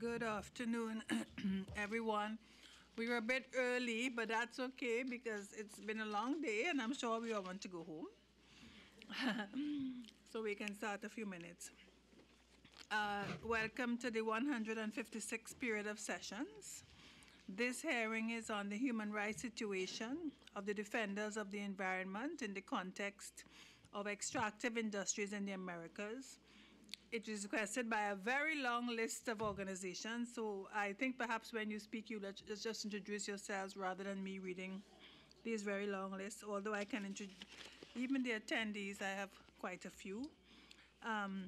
Good afternoon, everyone. We were a bit early, but that's okay because it's been a long day and I'm sure we all want to go home. so we can start a few minutes. Uh, welcome to the 156th period of sessions. This hearing is on the human rights situation of the defenders of the environment in the context of extractive industries in the Americas it is requested by a very long list of organizations, so I think perhaps when you speak, you let, let's just introduce yourselves rather than me reading these very long lists, although I can introduce, even the attendees, I have quite a few. Um,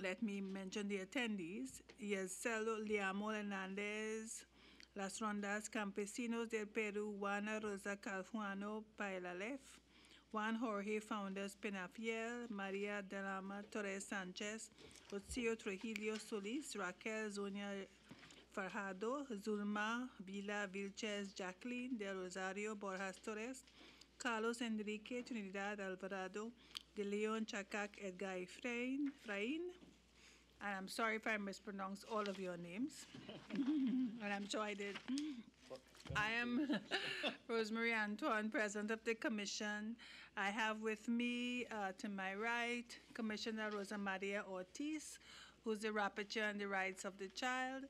let me mention the attendees. Yeselo Liamo Hernandez, Las Rondas Campesinos del Peru, Juana Rosa Calfuano Pailalef, Juan Jorge Founders Penafiel, María de Lama Torres Sánchez, Ocio Trujillo Solís, Raquel Zonia Farjado, Zulma Vila Vilches, Jacqueline de Rosario Borjas Torres, Carlos Enrique Trinidad Alvarado, De Leon Chakak Edgar Frain, Frain. And I'm sorry if I mispronounced all of your names. and I'm sure I did. I am Rosemary Antoine, President of the Commission. I have with me, uh, to my right, Commissioner Rosa Maria Ortiz, who's the Rapporteur on the Rights of the Child.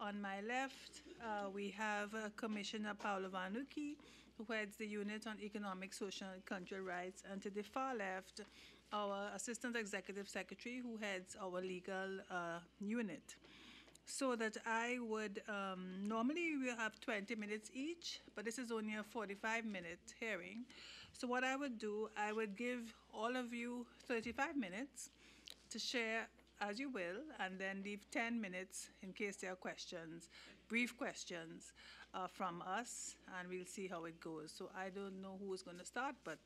On my left, uh, we have uh, Commissioner Paolo Vanucci, who heads the Unit on Economic, Social, and Cultural Rights. And to the far left, our Assistant Executive Secretary, who heads our legal uh, unit so that I would, um, normally we have 20 minutes each, but this is only a 45 minute hearing. So what I would do, I would give all of you 35 minutes to share as you will, and then leave 10 minutes in case there are questions, brief questions uh, from us, and we'll see how it goes. So I don't know who is going to start, but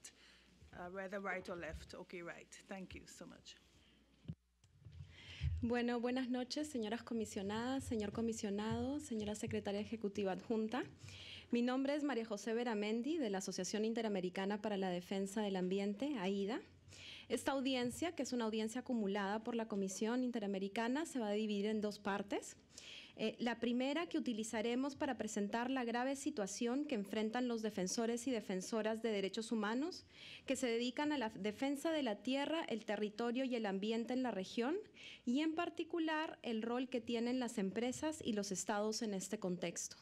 uh, whether right or left. Okay, right. Thank you so much. Bueno, buenas noches, señoras comisionadas, señor comisionado, señora secretaria ejecutiva adjunta. Mi nombre es María José Veramendi, de la Asociación Interamericana para la Defensa del Ambiente, AIDA. Esta audiencia, que es una audiencia acumulada por la Comisión Interamericana, se va a dividir en dos partes. Eh, la primera que utilizaremos para presentar la grave situación que enfrentan los defensores y defensoras de derechos humanos que se dedican a la defensa de la tierra, el territorio y el ambiente en la región y en particular el rol que tienen las empresas y los estados en este contexto.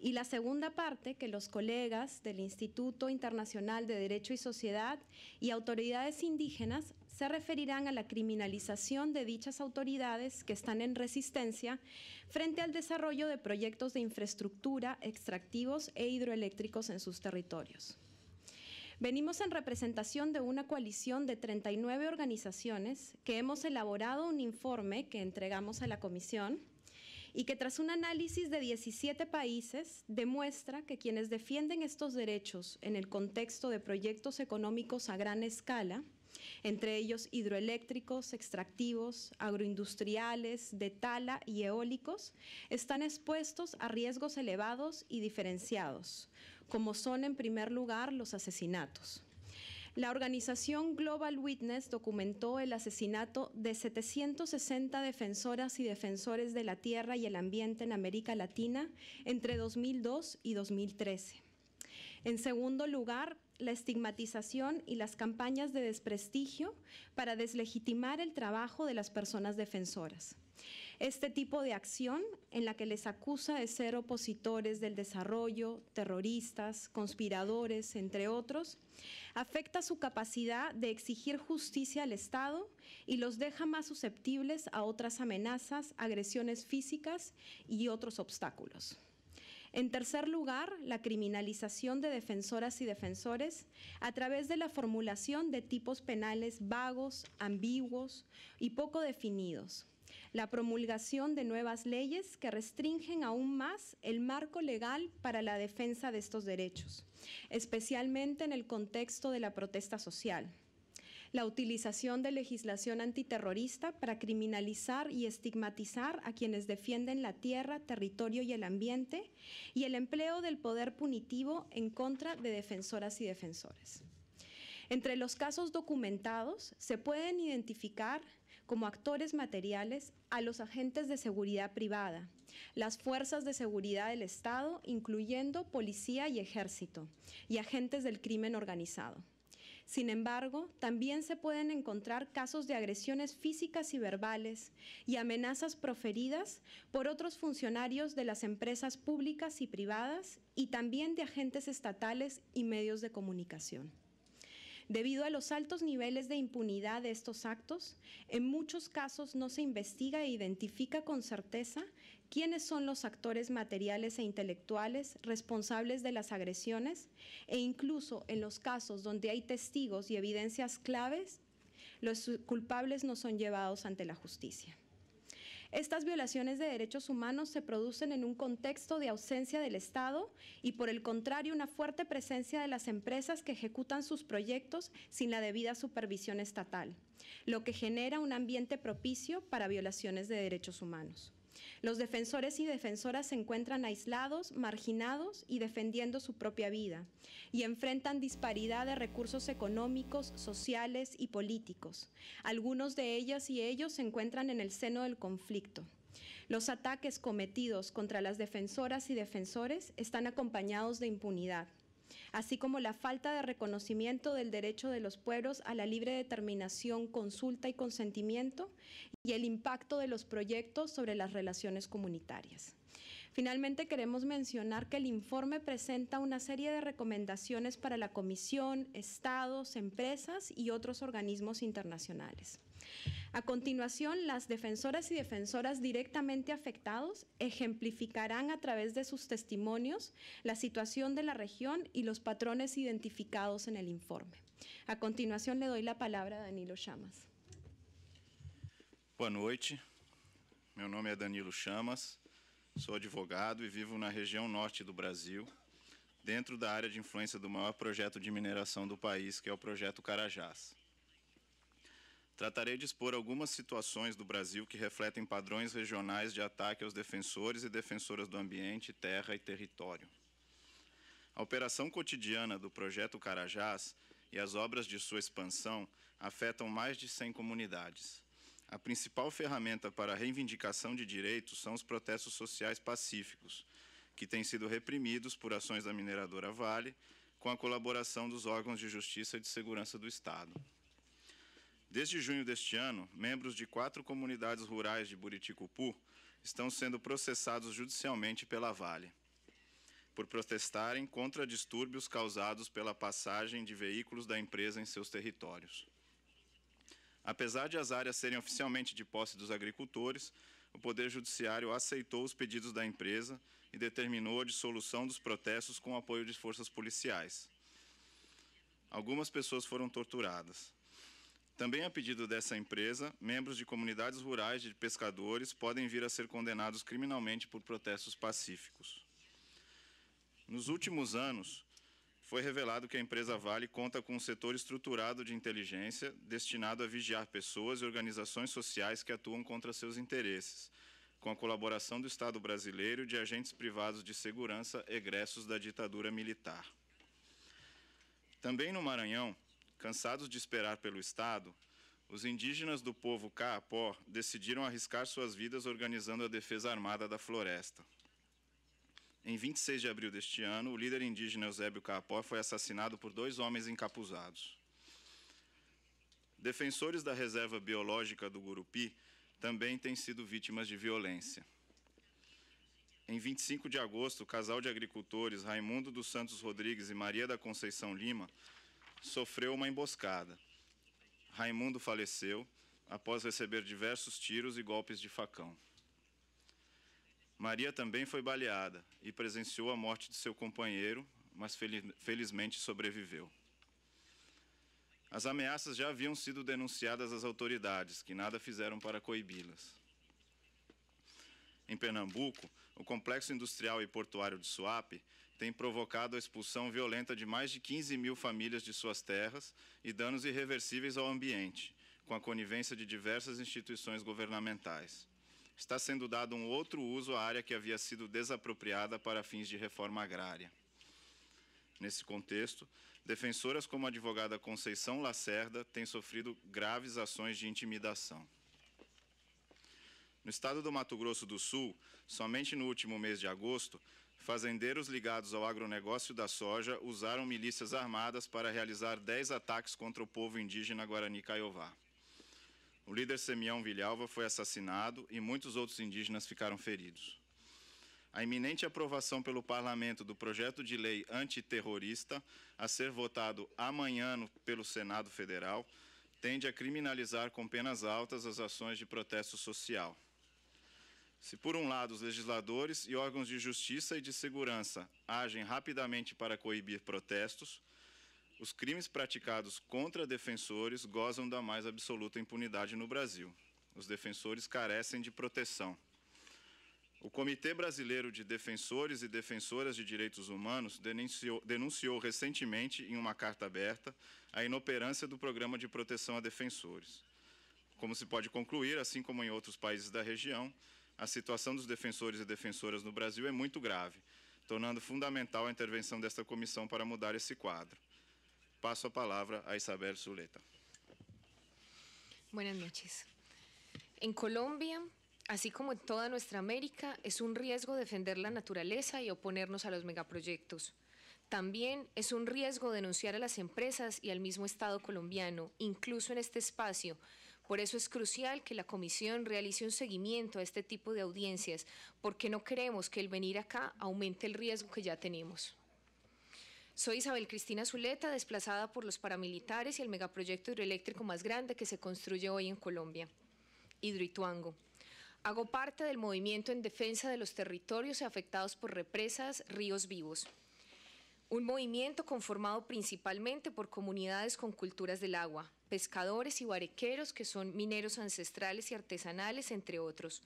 Y la segunda parte que los colegas del Instituto Internacional de Derecho y Sociedad y autoridades indígenas se referirán a la criminalización de dichas autoridades que están en resistencia frente al desarrollo de proyectos de infraestructura, extractivos e hidroeléctricos en sus territorios. Venimos en representación de una coalición de 39 organizaciones que hemos elaborado un informe que entregamos a la Comisión y que tras un análisis de 17 países demuestra que quienes defienden estos derechos en el contexto de proyectos económicos a gran escala entre ellos hidroeléctricos, extractivos, agroindustriales, de tala y eólicos, están expuestos a riesgos elevados y diferenciados, como son en primer lugar los asesinatos. La organización Global Witness documentó el asesinato de 760 defensoras y defensores de la tierra y el ambiente en América Latina entre 2002 y 2013. En segundo lugar, la estigmatización y las campañas de desprestigio para deslegitimar el trabajo de las personas defensoras. Este tipo de acción en la que les acusa de ser opositores del desarrollo, terroristas, conspiradores, entre otros, afecta su capacidad de exigir justicia al Estado y los deja más susceptibles a otras amenazas, agresiones físicas y otros obstáculos. En tercer lugar, la criminalización de defensoras y defensores a través de la formulación de tipos penales vagos, ambiguos y poco definidos. La promulgación de nuevas leyes que restringen aún más el marco legal para la defensa de estos derechos, especialmente en el contexto de la protesta social la utilización de legislación antiterrorista para criminalizar y estigmatizar a quienes defienden la tierra, territorio y el ambiente, y el empleo del poder punitivo en contra de defensoras y defensores. Entre los casos documentados se pueden identificar como actores materiales a los agentes de seguridad privada, las fuerzas de seguridad del Estado, incluyendo policía y ejército, y agentes del crimen organizado. Sin embargo, también se pueden encontrar casos de agresiones físicas y verbales y amenazas proferidas por otros funcionarios de las empresas públicas y privadas y también de agentes estatales y medios de comunicación. Debido a los altos niveles de impunidad de estos actos, en muchos casos no se investiga e identifica con certeza quiénes son los actores materiales e intelectuales responsables de las agresiones e incluso en los casos donde hay testigos y evidencias claves, los culpables no son llevados ante la justicia. Estas violaciones de derechos humanos se producen en un contexto de ausencia del Estado y, por el contrario, una fuerte presencia de las empresas que ejecutan sus proyectos sin la debida supervisión estatal, lo que genera un ambiente propicio para violaciones de derechos humanos. Los defensores y defensoras se encuentran aislados, marginados y defendiendo su propia vida, y enfrentan disparidad de recursos económicos, sociales y políticos. Algunos de ellas y ellos se encuentran en el seno del conflicto. Los ataques cometidos contra las defensoras y defensores están acompañados de impunidad así como la falta de reconocimiento del derecho de los pueblos a la libre determinación, consulta y consentimiento, y el impacto de los proyectos sobre las relaciones comunitarias. Finalmente, queremos mencionar que el informe presenta una serie de recomendaciones para la Comisión, estados, empresas y otros organismos internacionales. A continuación, las defensoras y defensoras directamente afectados ejemplificarán a través de sus testimonios la situación de la región y los patrones identificados en el informe. A continuación, le doy la palabra a Danilo Chamas. Boa noite. Meu nome é Danilo Chamas, sou advogado e vivo na região norte do Brasil, dentro da área de influência do maior projeto de mineração do país, que é o Projeto Carajás. Tratarei de expor algumas situações do Brasil que refletem padrões regionais de ataque aos defensores e defensoras do ambiente, terra e território. A operação cotidiana do projeto Carajás e as obras de sua expansão afetam mais de 100 comunidades. A principal ferramenta para a reivindicação de direitos são os protestos sociais pacíficos, que têm sido reprimidos por ações da mineradora Vale, com a colaboração dos órgãos de justiça e de segurança do Estado. Desde junho deste ano, membros de quatro comunidades rurais de Buriticupu estão sendo processados judicialmente pela Vale, por protestarem contra distúrbios causados pela passagem de veículos da empresa em seus territórios. Apesar de as áreas serem oficialmente de posse dos agricultores, o Poder Judiciário aceitou os pedidos da empresa e determinou a dissolução dos protestos com o apoio de forças policiais. Algumas pessoas foram torturadas. Também a pedido dessa empresa, membros de comunidades rurais de pescadores podem vir a ser condenados criminalmente por protestos pacíficos. Nos últimos anos, foi revelado que a empresa Vale conta com um setor estruturado de inteligência destinado a vigiar pessoas e organizações sociais que atuam contra seus interesses, com a colaboração do Estado brasileiro e de agentes privados de segurança egressos da ditadura militar. Também no Maranhão, cansados de esperar pelo Estado, os indígenas do povo Caapó decidiram arriscar suas vidas organizando a defesa armada da floresta. Em 26 de abril deste ano, o líder indígena Eusébio Capó foi assassinado por dois homens encapuzados. Defensores da reserva biológica do Gurupi também têm sido vítimas de violência. Em 25 de agosto, o casal de agricultores Raimundo dos Santos Rodrigues e Maria da Conceição Lima sofreu uma emboscada. Raimundo faleceu após receber diversos tiros e golpes de facão. Maria também foi baleada e presenciou a morte de seu companheiro, mas felizmente sobreviveu. As ameaças já haviam sido denunciadas às autoridades, que nada fizeram para coibi-las. Em Pernambuco, o complexo industrial e portuário de Suape tem provocado a expulsão violenta de mais de 15 mil famílias de suas terras e danos irreversíveis ao ambiente, com a conivência de diversas instituições governamentais está sendo dado um outro uso à área que havia sido desapropriada para fins de reforma agrária. Nesse contexto, defensoras como a advogada Conceição Lacerda têm sofrido graves ações de intimidação. No estado do Mato Grosso do Sul, somente no último mês de agosto, fazendeiros ligados ao agronegócio da soja usaram milícias armadas para realizar 10 ataques contra o povo indígena Guarani Caiová. O líder Semião Vilhalva foi assassinado e muitos outros indígenas ficaram feridos. A iminente aprovação pelo parlamento do projeto de lei antiterrorista, a ser votado amanhã pelo Senado Federal, tende a criminalizar com penas altas as ações de protesto social. Se, por um lado, os legisladores e órgãos de justiça e de segurança agem rapidamente para coibir protestos, os crimes praticados contra defensores gozam da mais absoluta impunidade no Brasil. Os defensores carecem de proteção. O Comitê Brasileiro de Defensores e Defensoras de Direitos Humanos denunciou, denunciou recentemente, em uma carta aberta, a inoperância do Programa de Proteção a Defensores. Como se pode concluir, assim como em outros países da região, a situação dos defensores e defensoras no Brasil é muito grave, tornando fundamental a intervenção desta comissão para mudar esse quadro. Paso la palabra a Isabel Zuleta. Buenas noches. En Colombia, así como en toda nuestra América, es un riesgo defender la naturaleza y oponernos a los megaproyectos. También es un riesgo denunciar a las empresas y al mismo Estado colombiano, incluso en este espacio. Por eso es crucial que la Comisión realice un seguimiento a este tipo de audiencias, porque no creemos que el venir acá aumente el riesgo que ya tenemos. Soy Isabel Cristina Zuleta, desplazada por los paramilitares y el megaproyecto hidroeléctrico más grande que se construye hoy en Colombia, Hidroituango. Hago parte del movimiento en defensa de los territorios afectados por represas, ríos vivos. Un movimiento conformado principalmente por comunidades con culturas del agua, pescadores y barequeros que son mineros ancestrales y artesanales, entre otros.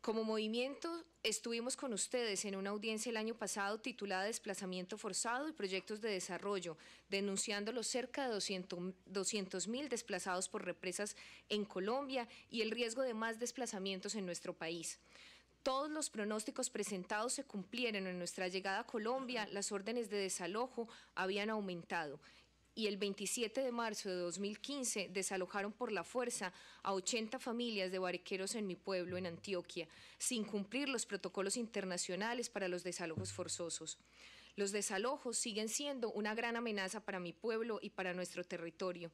Como movimiento, estuvimos con ustedes en una audiencia el año pasado titulada Desplazamiento Forzado y Proyectos de Desarrollo, denunciando los cerca de 200 mil desplazados por represas en Colombia y el riesgo de más desplazamientos en nuestro país. Todos los pronósticos presentados se cumplieron. En nuestra llegada a Colombia, las órdenes de desalojo habían aumentado y el 27 de marzo de 2015 desalojaron por la fuerza a 80 familias de barqueros en mi pueblo, en Antioquia, sin cumplir los protocolos internacionales para los desalojos forzosos. Los desalojos siguen siendo una gran amenaza para mi pueblo y para nuestro territorio.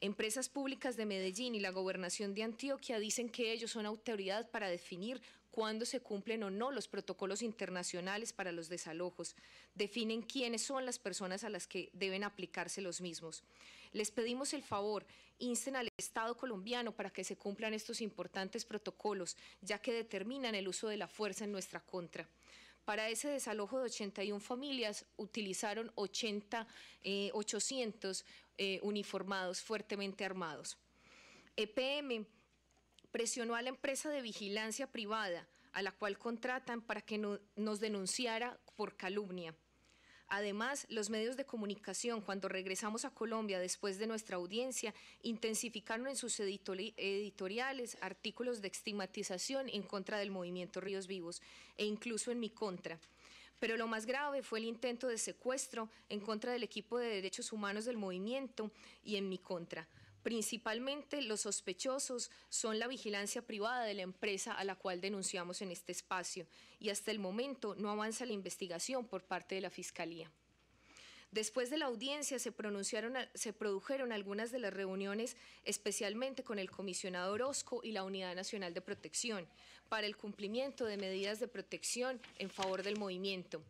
Empresas públicas de Medellín y la gobernación de Antioquia dicen que ellos son autoridad para definir cuándo se cumplen o no los protocolos internacionales para los desalojos, definen quiénes son las personas a las que deben aplicarse los mismos. Les pedimos el favor, insten al Estado colombiano para que se cumplan estos importantes protocolos, ya que determinan el uso de la fuerza en nuestra contra. Para ese desalojo de 81 familias utilizaron 80, 800 eh, eh, uniformados fuertemente armados. EPM presionó a la empresa de vigilancia privada, a la cual contratan para que nos denunciara por calumnia. Además, los medios de comunicación, cuando regresamos a Colombia después de nuestra audiencia, intensificaron en sus editoriales artículos de estigmatización en contra del movimiento Ríos Vivos e incluso en mi contra. Pero lo más grave fue el intento de secuestro en contra del equipo de derechos humanos del movimiento y en mi contra. Principalmente los sospechosos son la vigilancia privada de la empresa a la cual denunciamos en este espacio y hasta el momento no avanza la investigación por parte de la Fiscalía. Después de la audiencia se, produjeron algunas de las reuniones, especialmente con el comisionado Orozco y la Unidad Nacional de Protección, para el cumplimiento de medidas de protección en favor del movimiento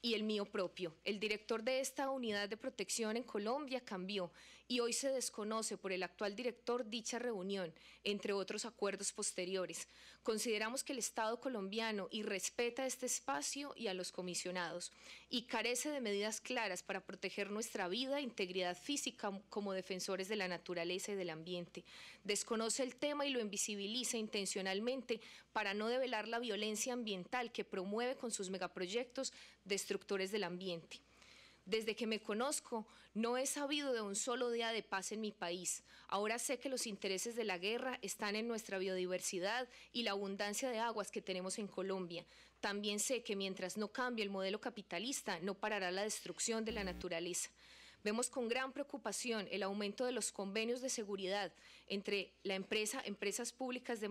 y el mío propio. El director de esta unidad de protección en Colombia cambió y hoy se desconoce por el actual director dicha reunión, entre otros acuerdos posteriores. Consideramos que el Estado colombiano irrespeta este espacio y a los comisionados y carece de medidas claras para proteger nuestra vida e integridad física como defensores de la naturaleza y del ambiente. Desconoce el tema y lo invisibiliza intencionalmente para no develar la violencia ambiental que promueve con sus megaproyectos destructores del ambiente. Desde que me conozco, no he sabido de un solo día de paz en mi país. Ahora sé que los intereses de la guerra están en nuestra biodiversidad y la abundancia de aguas que tenemos en Colombia. También sé que mientras no cambie el modelo capitalista, no parará la destrucción de la naturaleza. Vemos con gran preocupación el aumento de los convenios de seguridad entre la empresa, empresas públicas de,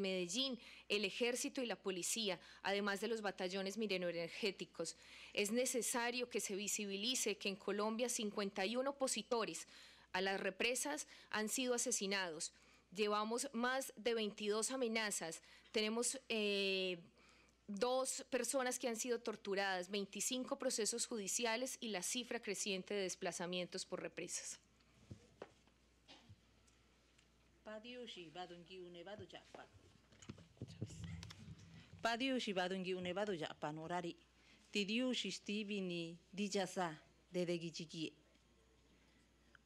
Medellín, el ejército y la policía, además de los batallones mineroenergéticos. Es necesario que se visibilice que en Colombia 51 opositores a las represas han sido asesinados llevamos más de 22 amenazas, tenemos eh, dos personas que han sido torturadas, 25 procesos judiciales y la cifra creciente de desplazamientos por represas.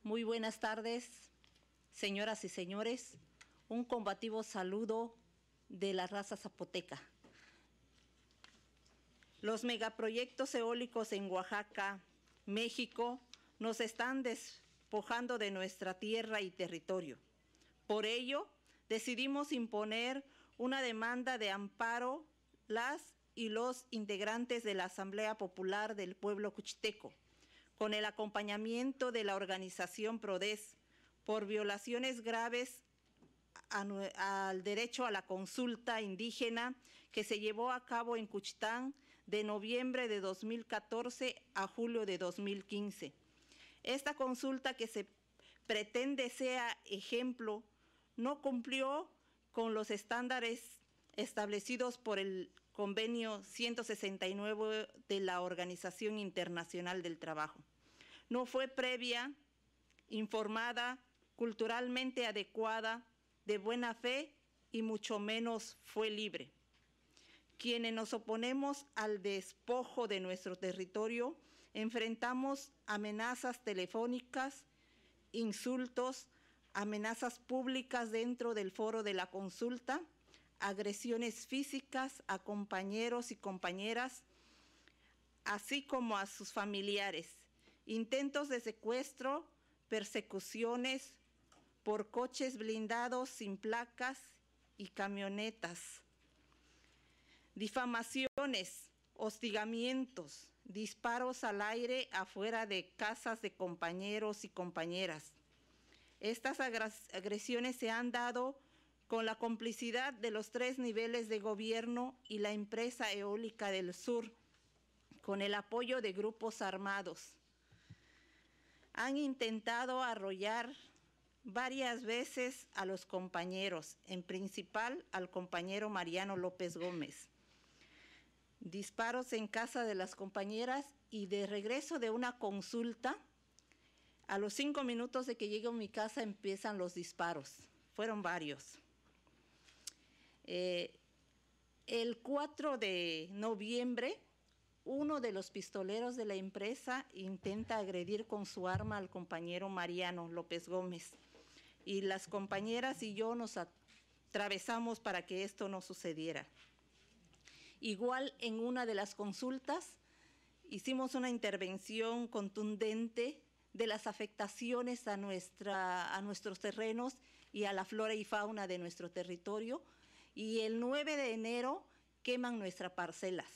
Muy buenas tardes, señoras y señores. Un combativo saludo de la raza zapoteca. Los megaproyectos eólicos en Oaxaca, México, nos están despojando de nuestra tierra y territorio. Por ello, decidimos imponer una demanda de amparo las y los integrantes de la Asamblea Popular del Pueblo Cuchiteco, con el acompañamiento de la organización PRODES, por violaciones graves al derecho a la consulta indígena que se llevó a cabo en Cuchitán de noviembre de 2014 a julio de 2015. Esta consulta que se pretende sea ejemplo no cumplió con los estándares establecidos por el convenio 169 de la Organización Internacional del Trabajo. No fue previa, informada, culturalmente adecuada, de buena fe y mucho menos fue libre. Quienes nos oponemos al despojo de nuestro territorio, enfrentamos amenazas telefónicas, insultos, amenazas públicas dentro del foro de la consulta, agresiones físicas a compañeros y compañeras, así como a sus familiares, intentos de secuestro, persecuciones por coches blindados sin placas y camionetas, difamaciones, hostigamientos, disparos al aire afuera de casas de compañeros y compañeras. Estas agresiones se han dado con la complicidad de los tres niveles de gobierno y la empresa eólica del sur, con el apoyo de grupos armados. Han intentado arrollar varias veces a los compañeros, en principal al compañero Mariano López Gómez disparos en casa de las compañeras y de regreso de una consulta, a los cinco minutos de que llego a mi casa empiezan los disparos. Fueron varios. Eh, el 4 de noviembre, uno de los pistoleros de la empresa intenta agredir con su arma al compañero Mariano López Gómez. Y las compañeras y yo nos atravesamos para que esto no sucediera. Igual en una de las consultas hicimos una intervención contundente de las afectaciones a, nuestros terrenos y a la flora y fauna de nuestro territorio. Y el 9 de enero queman nuestras parcelas.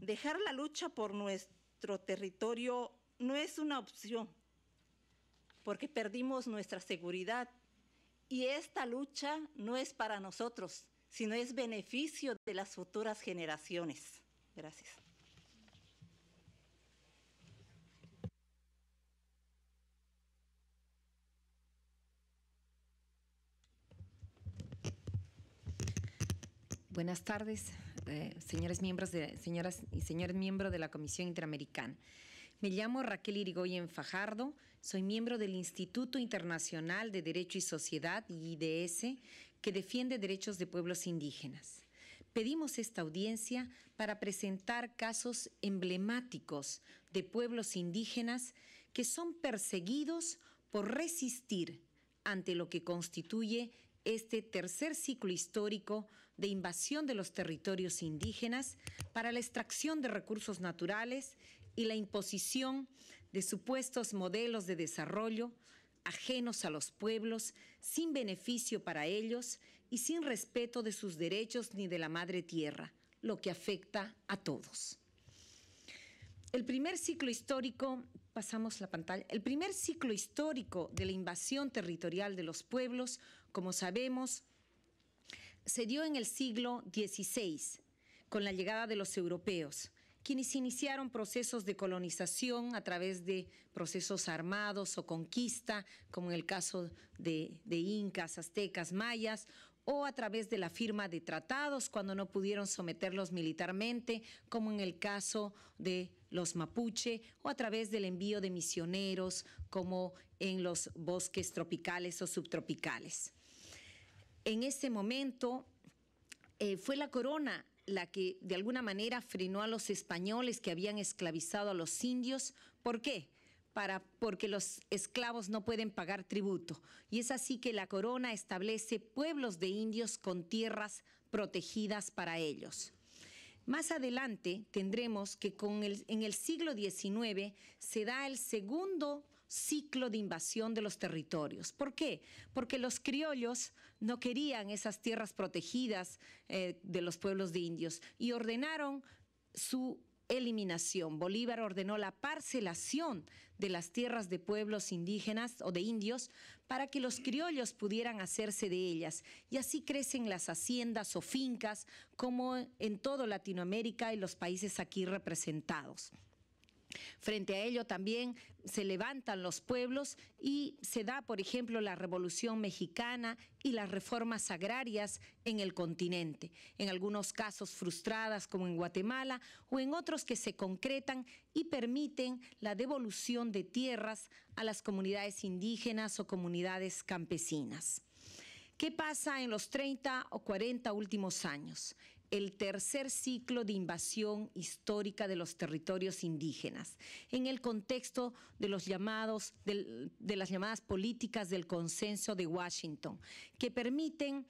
Dejar la lucha por nuestro territorio no es una opción, porque perdimos nuestra seguridad. Y esta lucha no es para nosotros, sino es beneficio de las futuras generaciones. Gracias. Buenas tardes, eh, señores miembros de, señoras y señores miembros de la Comisión Interamericana. Me llamo Raquel Irigoyen Fajardo, soy miembro del Instituto Internacional de Derecho y Sociedad, IDS, que defiende derechos de pueblos indígenas. Pedimos esta audiencia para presentar casos emblemáticos de pueblos indígenas que son perseguidos por resistir ante lo que constituye este tercer ciclo histórico de invasión de los territorios indígenas para la extracción de recursos naturales y la imposición de supuestos modelos de desarrollo ajenos a los pueblos, sin beneficio para ellos y sin respeto de sus derechos ni de la madre tierra, lo que afecta a todos. El primer ciclo histórico, pasamos la pantalla, el primer ciclo histórico de la invasión territorial de los pueblos, como sabemos, se dio en el siglo XVI, con la llegada de los europeos quienes iniciaron procesos de colonización a través de procesos armados o conquista, como en el caso de, incas, aztecas, mayas, o a través de la firma de tratados cuando no pudieron someterlos militarmente, como en el caso de los mapuche, o a través del envío de misioneros, como en los bosques tropicales o subtropicales. En ese momento eh, fue la corona la que de alguna manera frenó a los españoles que habían esclavizado a los indios. ¿Por qué? porque los esclavos no pueden pagar tributo. Y es así que la corona establece pueblos de indios con tierras protegidas para ellos. Más adelante tendremos que en el siglo XIX se da el segundo ciclo de invasión de los territorios. ¿Por qué? Porque los criollos no querían esas tierras protegidas eh, de los pueblos de indios y ordenaron su eliminación. Bolívar ordenó la parcelación de las tierras de pueblos indígenas o de indios para que los criollos pudieran hacerse de ellas. Y así crecen las haciendas o fincas como en todo Latinoamérica y los países aquí representados. Frente a ello también se levantan los pueblos y se da, por ejemplo, la Revolución Mexicana y las reformas agrarias en el continente, en algunos casos frustradas como en Guatemala o en otros que se concretan y permiten la devolución de tierras a las comunidades indígenas o comunidades campesinas. ¿Qué pasa en los 30 o 40 últimos años? el tercer ciclo de invasión histórica de los territorios indígenas, en el contexto de, las llamadas políticas del consenso de Washington, que permiten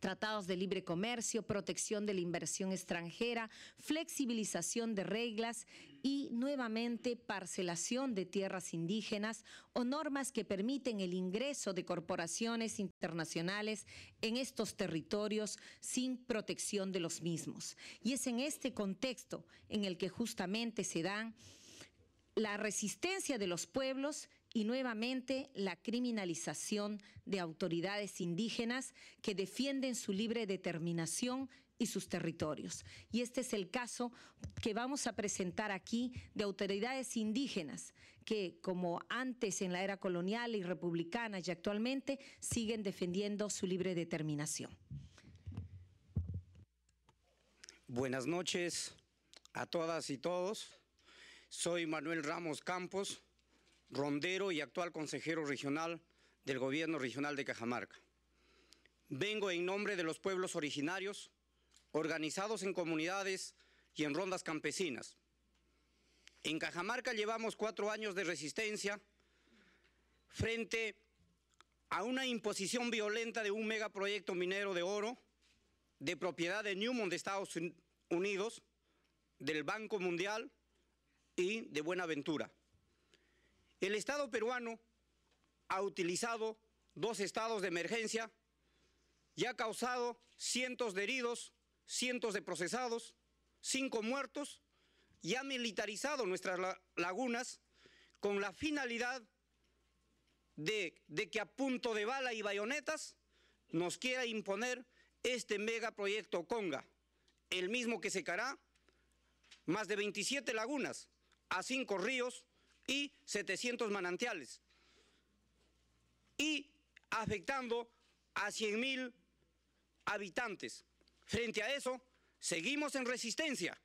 tratados de libre comercio, protección de la inversión extranjera, flexibilización de reglas y nuevamente parcelación de tierras indígenas o normas que permiten el ingreso de corporaciones internacionales en estos territorios sin protección de los mismos. Y es en este contexto en el que justamente se dan la resistencia de los pueblos y nuevamente la criminalización de autoridades indígenas que defienden su libre determinación y sus territorios. Y este es el caso que vamos a presentar aquí de autoridades indígenas que, como antes en la era colonial y republicana y actualmente, siguen defendiendo su libre determinación. Buenas noches a todas y todos. Soy Manuel Ramos Campos rondero y actual consejero regional del Gobierno Regional de Cajamarca. Vengo en nombre de los pueblos originarios, organizados en comunidades y en rondas campesinas. En Cajamarca llevamos cuatro años de resistencia frente a una imposición violenta de un megaproyecto minero de oro de propiedad de Newmont de Estados Unidos, del Banco Mundial y de Buenaventura. El Estado peruano ha utilizado dos estados de emergencia y ha causado cientos de heridos, cientos de procesados, cinco muertos y ha militarizado nuestras lagunas con la finalidad de, que a punto de bala y bayonetas nos quiera imponer este megaproyecto Conga, el mismo que secará más de 27 lagunas a cinco ríos, y 700 manantiales y afectando a 100.000 habitantes. Frente a eso, seguimos en resistencia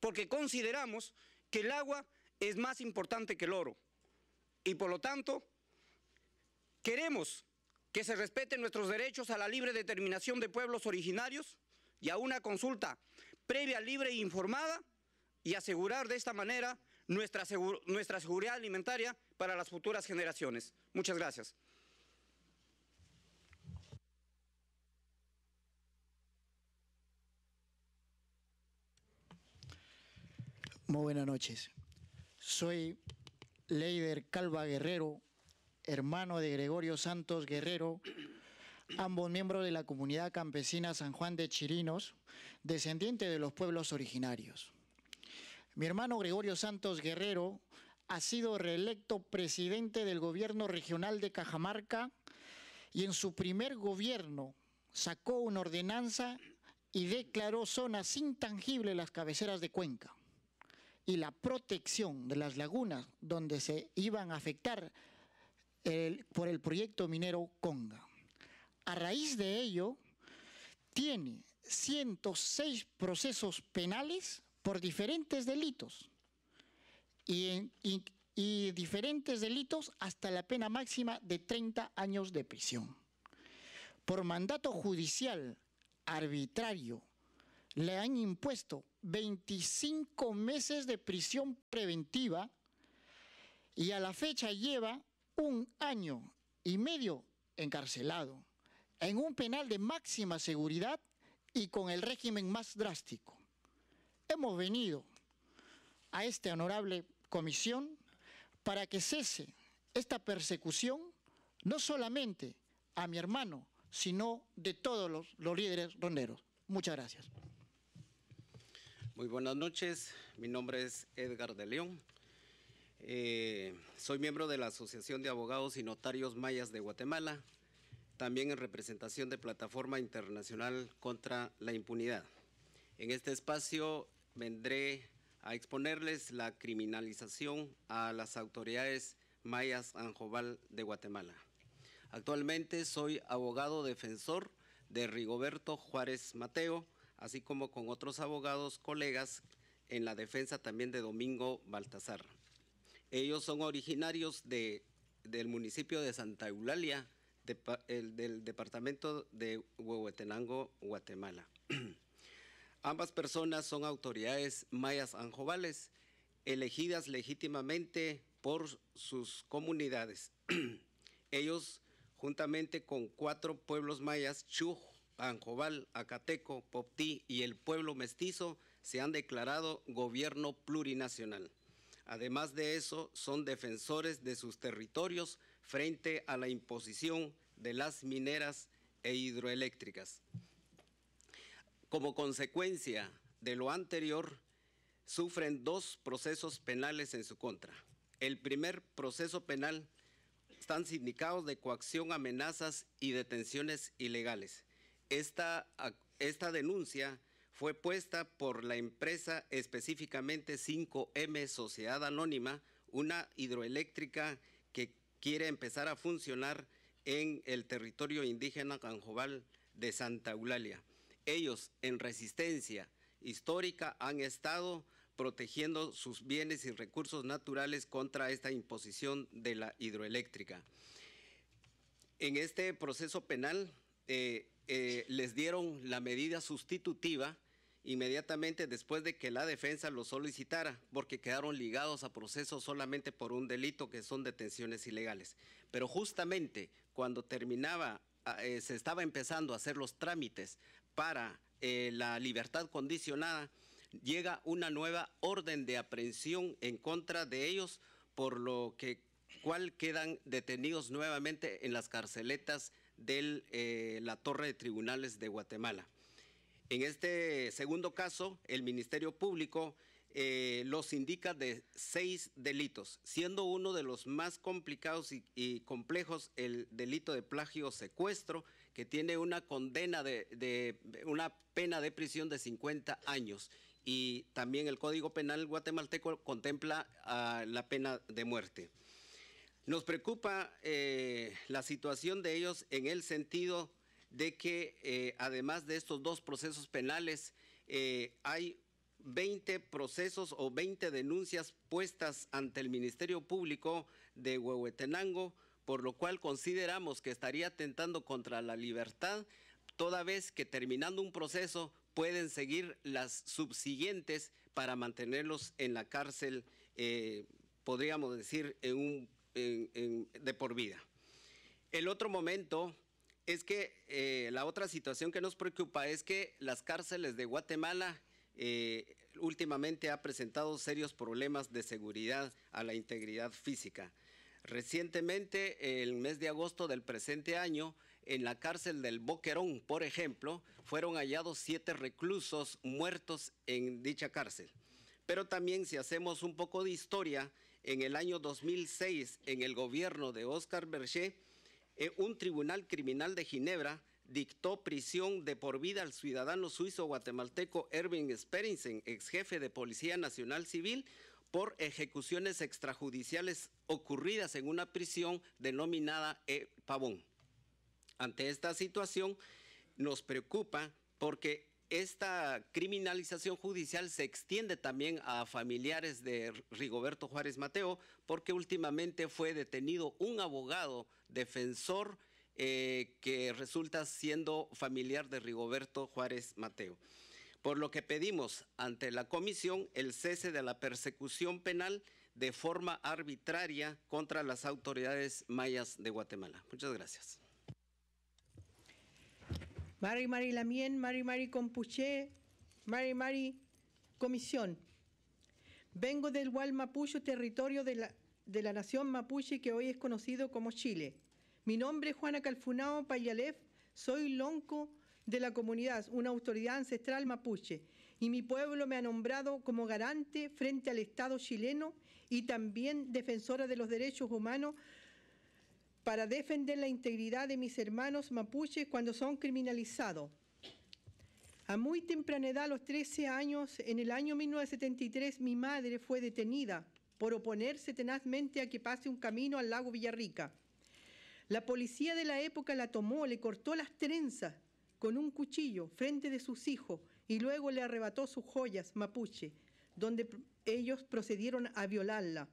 porque consideramos que el agua es más importante que el oro y por lo tanto queremos que se respeten nuestros derechos a la libre determinación de pueblos originarios y a una consulta previa, libre e informada y asegurar de esta manera nuestra, seguridad alimentaria para las futuras generaciones. Muchas gracias. Muy buenas noches. Soy Leider Calva Guerrero, hermano de Gregorio Santos Guerrero, ambos miembros de la comunidad campesina San Juan de Chirinos, descendiente de los pueblos originarios. Mi hermano Gregorio Santos Guerrero ha sido reelecto presidente del gobierno regional de Cajamarca y en su primer gobierno sacó una ordenanza y declaró zonas intangibles las cabeceras de Cuenca y la protección de las lagunas donde se iban a afectar por el proyecto minero Conga. A raíz de ello, tiene 106 procesos penales por diferentes delitos y, diferentes delitos hasta la pena máxima de 30 años de prisión. Por mandato judicial arbitrario le han impuesto 25 meses de prisión preventiva y a la fecha lleva un año y medio encarcelado en un penal de máxima seguridad y con el régimen más drástico hemos venido a esta honorable comisión para que cese esta persecución, no solamente a mi hermano, sino de todos los, líderes ronderos. Muchas gracias. Muy buenas noches, mi nombre es Edgar de León. Eh, soy miembro de la Asociación de Abogados y Notarios Mayas de Guatemala, también en representación de Plataforma Internacional contra la Impunidad. En este espacio vendré a exponerles la criminalización a las autoridades mayas Anjobal de Guatemala. Actualmente soy abogado defensor de Rigoberto Juárez Mateo, así como con otros abogados colegas en la defensa también de Domingo Baltasar. Ellos son originarios de, del municipio de Santa Eulalia, del departamento de Huehuetenango, Guatemala. Ambas personas son autoridades mayas anjovales, elegidas legítimamente por sus comunidades. Ellos, juntamente con cuatro pueblos mayas, Chuj, Anjoval, Acateco, Poptí y el pueblo mestizo, se han declarado gobierno plurinacional. Además de eso, son defensores de sus territorios frente a la imposición de las mineras e hidroeléctricas. Como consecuencia de lo anterior, sufren dos procesos penales en su contra. El primer proceso penal están sindicados de coacción, amenazas y detenciones ilegales. Esta, esta denuncia fue puesta por la empresa específicamente 5M Sociedad Anónima, una hidroeléctrica que quiere empezar a funcionar en el territorio indígena Canjobal de Santa Eulalia. Ellos en resistencia histórica han estado protegiendo sus bienes y recursos naturales contra esta imposición de la hidroeléctrica. En este proceso penal eh, eh, les dieron la medida sustitutiva inmediatamente después de que la defensa lo solicitara, porque quedaron ligados a procesos solamente por un delito que son detenciones ilegales. Pero justamente cuando terminaba, ah, eh, se estaba empezando a hacer los trámites para eh, la libertad condicionada, llega una nueva orden de aprehensión en contra de ellos, por lo que cual quedan detenidos nuevamente en las carceletas de eh, la Torre de Tribunales de Guatemala. En este segundo caso, el Ministerio Público eh, los indica de seis delitos, siendo uno de los más complicados y, y complejos el delito de plagio secuestro, que tiene una condena de, una pena de prisión de 50 años y también el Código Penal guatemalteco contempla ah, la pena de muerte. Nos preocupa eh, la situación de ellos en el sentido de que eh, además de estos dos procesos penales eh, hay 20 procesos o 20 denuncias puestas ante el Ministerio Público de Huehuetenango por lo cual consideramos que estaría atentando contra la libertad, toda vez que terminando un proceso pueden seguir las subsiguientes para mantenerlos en la cárcel, eh, podríamos decir, de por vida. El otro momento es que eh, la otra situación que nos preocupa es que las cárceles de Guatemala eh, últimamente ha presentado serios problemas de seguridad a la integridad física. Recientemente, el mes de agosto del presente año, en la cárcel del Boquerón, por ejemplo, fueron hallados siete reclusos muertos en dicha cárcel. Pero también si hacemos un poco de historia, en el año 2006, en el gobierno de Oscar Berger, eh, un tribunal criminal de Ginebra dictó prisión de por vida al ciudadano suizo guatemalteco Erwin Sperinsen, ex jefe de Policía Nacional Civil, por ejecuciones extrajudiciales ocurridas en una prisión denominada e Pavón. Ante esta situación nos preocupa porque esta criminalización judicial se extiende también a familiares de Rigoberto Juárez Mateo, porque últimamente fue detenido un abogado defensor eh, que resulta siendo familiar de Rigoberto Juárez Mateo por lo que pedimos ante la Comisión el cese de la persecución penal de forma arbitraria contra las autoridades mayas de Guatemala. Muchas gracias. Mari Mari Lamien, Mari Mari compuche Mari Mari Comisión. Vengo del Hual territorio de la, de la nación mapuche que hoy es conocido como Chile. Mi nombre es Juana Calfunao Payalef, soy lonco de la comunidad, una autoridad ancestral mapuche, y mi pueblo me ha nombrado como garante frente al Estado chileno y también defensora de los derechos humanos para defender la integridad de mis hermanos mapuches cuando son criminalizados. A muy temprana edad, a los 13 años, en el año 1973, mi madre fue detenida por oponerse tenazmente a que pase un camino al lago Villarrica. La policía de la época la tomó, le cortó las trenzas con un cuchillo frente de sus hijos y luego le arrebató sus joyas mapuche, donde ellos procedieron a violarla.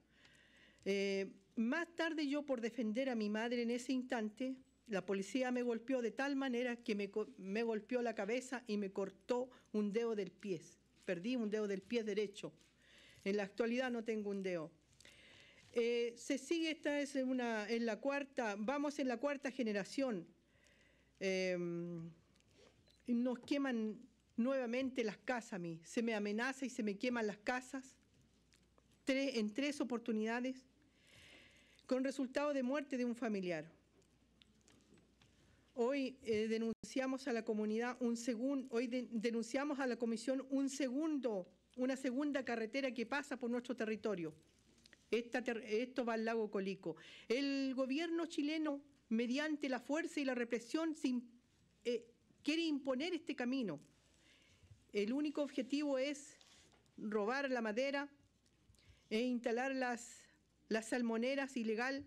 Eh, más tarde yo por defender a mi madre en ese instante, la policía me golpeó de tal manera que me, golpeó la cabeza y me cortó un dedo del pie. Perdí un dedo del pie derecho. En la actualidad no tengo un dedo. Eh, se sigue, esta es una, en la cuarta, vamos en la cuarta generación. Eh, nos queman nuevamente las casas a mí, se me amenaza y se me queman las casas en tres oportunidades con resultado de muerte de un familiar. Hoy eh, denunciamos a la comunidad un segundo, hoy denunciamos a la comisión un segundo, una segunda carretera que pasa por nuestro territorio. Esta esto va al lago Colico. El gobierno chileno, mediante la fuerza y la represión, sin quiere imponer este camino. El único objetivo es robar la madera e instalar las, las salmoneras ilegal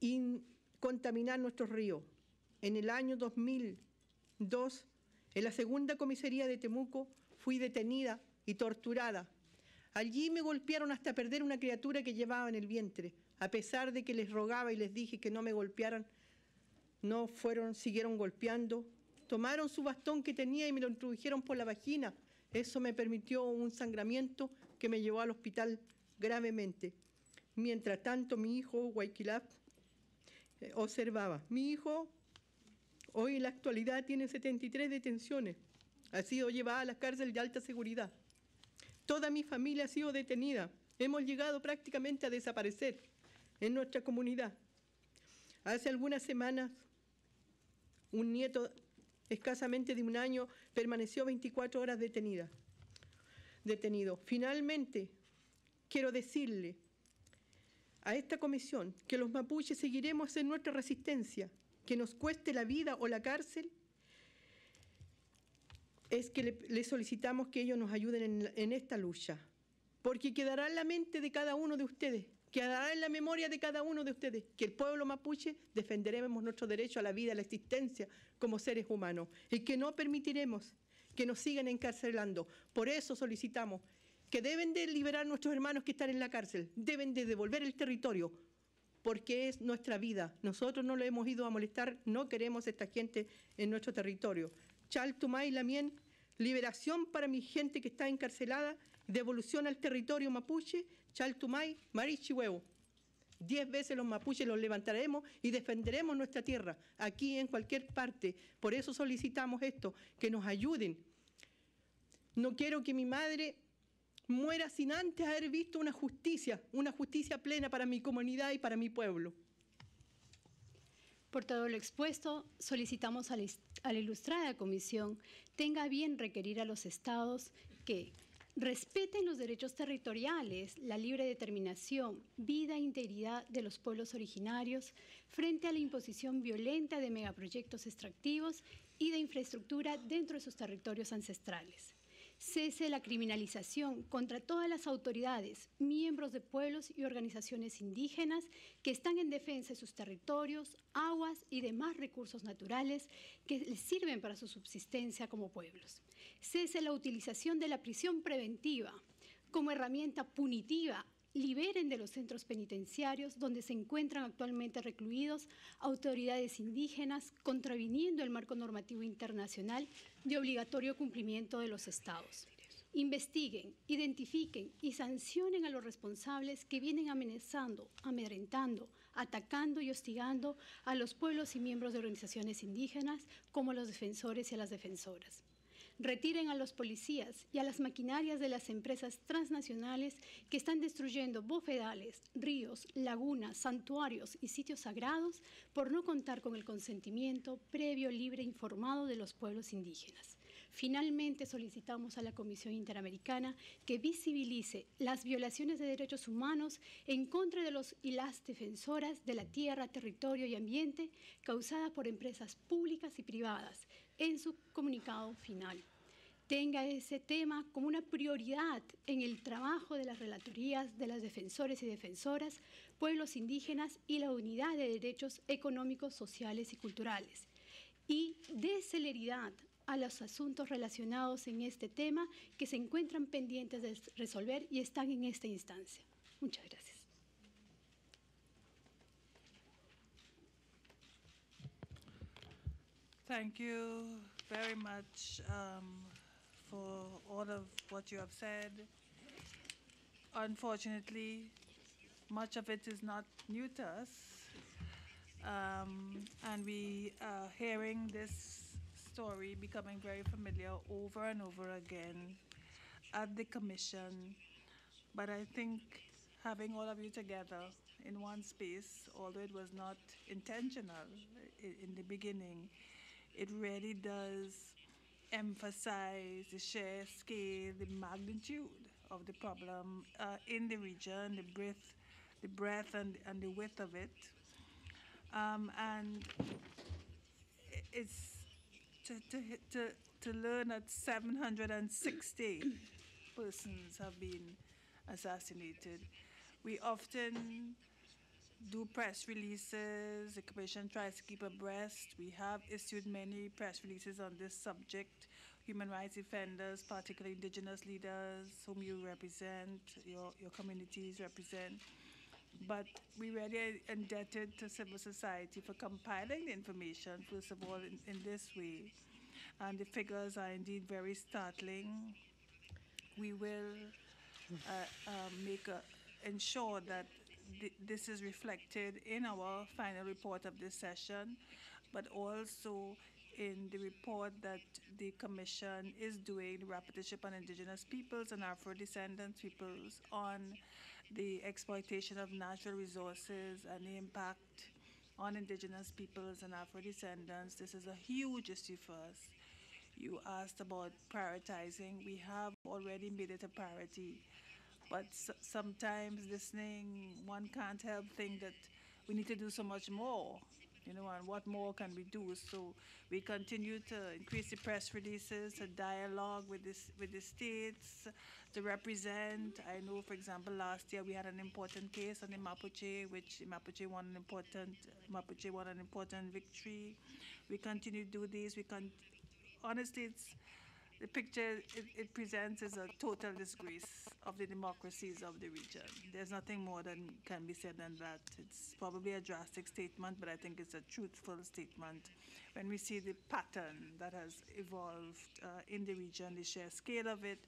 y contaminar nuestros ríos. En el año 2002, en la segunda comisaría de Temuco, fui detenida y torturada. Allí me golpearon hasta perder una criatura que llevaba en el vientre. A pesar de que les rogaba y les dije que no me golpearan, no fueron, siguieron golpeando tomaron su bastón que tenía y me lo introdujeron por la vagina. Eso me permitió un sangramiento que me llevó al hospital gravemente. Mientras tanto, mi hijo, Waikilap, eh, observaba. Mi hijo, hoy en la actualidad, tiene 73 detenciones. Ha sido llevado a la cárcel de alta seguridad. Toda mi familia ha sido detenida. Hemos llegado prácticamente a desaparecer en nuestra comunidad. Hace algunas semanas, un nieto escasamente de un año, permaneció 24 horas detenida, detenido. Finalmente, quiero decirle a esta comisión que los mapuches seguiremos en nuestra resistencia, que nos cueste la vida o la cárcel, es que le, solicitamos que ellos nos ayuden en esta lucha, porque quedará en la mente de cada uno de ustedes quedará en la memoria de cada uno de ustedes que el pueblo mapuche defenderemos nuestro derecho a la vida, a la existencia como seres humanos y que no permitiremos que nos sigan encarcelando. Por eso solicitamos que deben de liberar a nuestros hermanos que están en la cárcel, deben de devolver el territorio, porque es nuestra vida. Nosotros no lo hemos ido a molestar, no queremos a esta gente en nuestro territorio. Chaltumay Lamien, liberación para mi gente que está encarcelada, devolución al territorio mapuche, Chaltumay, Marichihuevo. Diez veces los mapuches los levantaremos y defenderemos nuestra tierra, aquí en cualquier parte. Por eso solicitamos esto, que nos ayuden. No quiero que mi madre muera sin antes haber visto una justicia, una justicia plena para mi comunidad y para mi pueblo. Por todo lo expuesto, solicitamos a la ilustrada comisión tenga bien requerir a los estados que Respeten los derechos territoriales, la libre determinación, vida e integridad de los pueblos originarios frente a la imposición violenta de megaproyectos extractivos y de infraestructura dentro de sus territorios ancestrales cese la criminalización contra todas las autoridades, miembros de pueblos y organizaciones indígenas que están en defensa de sus territorios, aguas y demás recursos naturales que les sirven para su subsistencia como pueblos. Cese la utilización de la prisión preventiva como herramienta punitiva liberen de los centros penitenciarios donde se encuentran actualmente recluidos autoridades indígenas, contraviniendo el marco normativo internacional de obligatorio cumplimiento de los estados. Investiguen, identifiquen y sancionen a los responsables que vienen amenazando, amedrentando, atacando y hostigando a los pueblos y miembros de organizaciones indígenas como los defensores y a las defensoras. Retiren a los policías y a las maquinarias de las empresas transnacionales que están destruyendo bofedales, ríos, lagunas, santuarios y sitios sagrados por no contar con el consentimiento previo, libre e informado de los pueblos indígenas. Finalmente solicitamos a la Comisión Interamericana que visibilice las violaciones de derechos humanos en contra de los y las defensoras de la tierra, territorio y ambiente causadas por empresas públicas y privadas en su comunicado final tenga ese tema como una prioridad en el trabajo de las relatorías, de las defensores y defensoras, pueblos indígenas y la unidad de derechos económicos, sociales y culturales. Y de celeridad a los asuntos relacionados en este tema que se encuentran pendientes de resolver y están en esta instancia. Muchas gracias. Thank you very much um, for all of what you have said. Unfortunately, much of it is not new to us. Um, and we are hearing this story becoming very familiar over and over again at the Commission. But I think having all of you together in one space, although it was not intentional in the beginning, it really does emphasize the sheer scale, the magnitude of the problem uh, in the region, the breadth, the breadth and, and the width of it. Um, and it's to, to, to, to learn that 760 persons have been assassinated. We often do press releases. The Commission tries to keep abreast. We have issued many press releases on this subject. Human rights defenders, particularly indigenous leaders whom you represent, your, your communities represent. But we really are indebted to civil society for compiling the information, first of all, in, in this way. And the figures are indeed very startling. We will uh, uh, make a, ensure that this is reflected in our final report of this session, but also in the report that the Commission is doing, the rapporteurship on Indigenous peoples and Afro-descendant peoples on the exploitation of natural resources and the impact on Indigenous peoples and Afro-descendants. This is a huge issue for us. You asked about prioritizing. We have already made it a priority but sometimes listening, one can't help think that we need to do so much more you know and what more can we do so we continue to increase the press releases to dialogue with this with the states to represent i know for example last year we had an important case on the mapuche which mapuche won an important mapuche won an important victory we continue to do this we can honestly it's the picture it, it, presents is a total disgrace of the democracies of the region. There's nothing more than can be said than that. It's probably a drastic statement, but I think it's a truthful statement. When we see the pattern that has evolved uh, in the region, the sheer scale of it,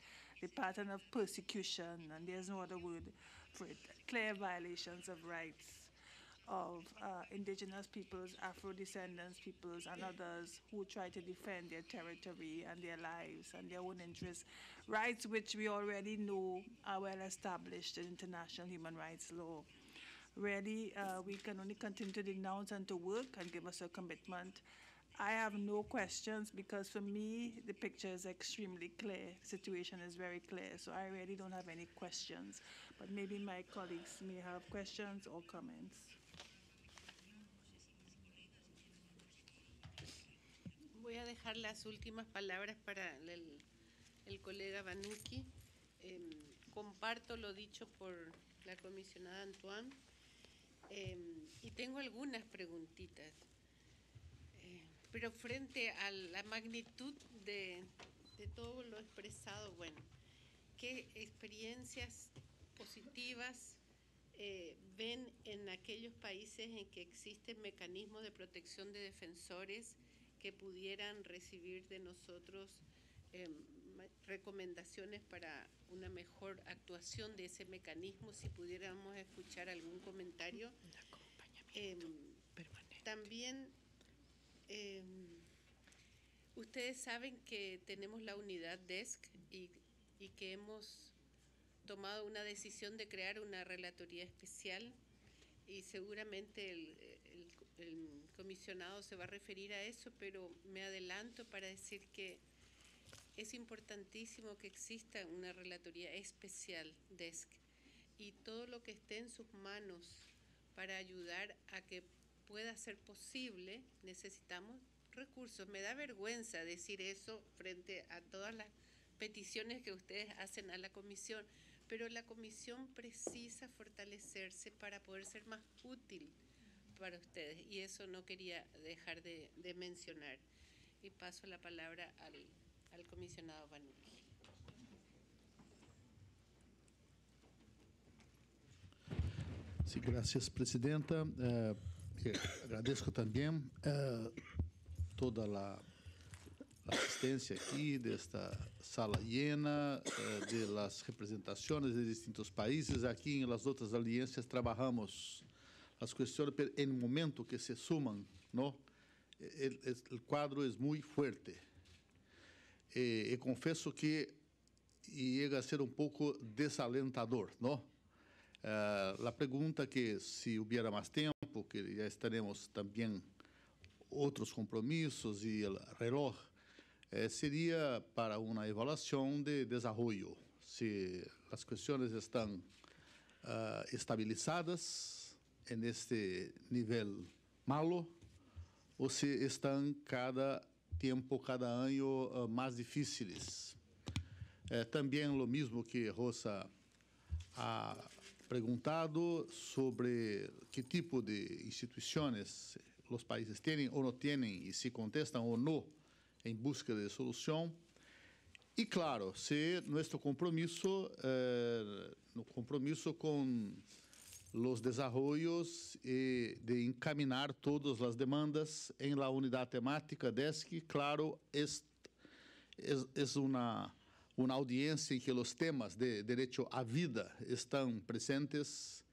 the pattern of persecution, and there's no other word for it, clear violations of rights of uh, indigenous peoples, Afro descendants peoples, and others who try to defend their territory and their lives and their own interests. Rights which we already know are well established in international human rights law. Really, uh, we can only continue to denounce and to work and give us a commitment. I have no questions because for me, the picture is extremely clear. The situation is very clear. So I really don't have any questions. But maybe my colleagues may have questions or comments. Voy a dejar las últimas palabras para el, colega Banuki. Em, comparto lo dicho por la comisionada Antoine em, y tengo algunas preguntitas. Eh, pero frente a la magnitud de, todo lo expresado, bueno, ¿qué experiencias positivas eh, ven en aquellos países en que existen mecanismos de protección de defensores que pudieran recibir de nosotros em, recomendaciones para una mejor actuación de ese mecanismo, si pudiéramos escuchar algún comentario. Em, también em, ustedes saben que tenemos la unidad DESC y, y que hemos tomado una decisión de crear una relatoría especial y seguramente el, el comisionado se va a referir a eso, pero me adelanto para decir que es importantísimo que exista una relatoría especial, DESC, y todo lo que esté en sus manos para ayudar a que pueda ser posible, necesitamos recursos. Me da vergüenza decir eso frente a todas las peticiones que ustedes hacen a la comisión, pero la comisión precisa fortalecerse para poder ser más útil para ustedes y eso no quería dejar de, mencionar. Y paso la palabra al, comisionado Banucci. Sí, gracias, Presidenta. Eh, eh, agradezco también eh, toda la, asistencia aquí de esta sala llena, de las representaciones de distintos países. Aquí en las otras alianzas trabajamos as questões em momento que se sumam, ¿no? quadro é muito forte. E, eh, E eh, confesso que llega a ser um pouco desalentador, não? Eh, la pregunta que se hubiera mais tempo, que já estaremos também outros compromissos e reloj, eh, seria para uma avaliação de desenvolvimento. Se as questões estão uh, eh, estabilizadas, é neste nível malo ou se estão cada tempo, cada ano eh, mais difíceis. É, também o mesmo que Rosa ha perguntado sobre que tipo de instituições os países têm ou não têm e se contestam ou não em busca de solução. E claro, se nosso compromisso, eh, no compromisso com los desarrollos y de encaminar todas las demandas en la unidad temática DESC. Claro, es, es, es una, una audiencia en que los temas de derecho a vida están presentes,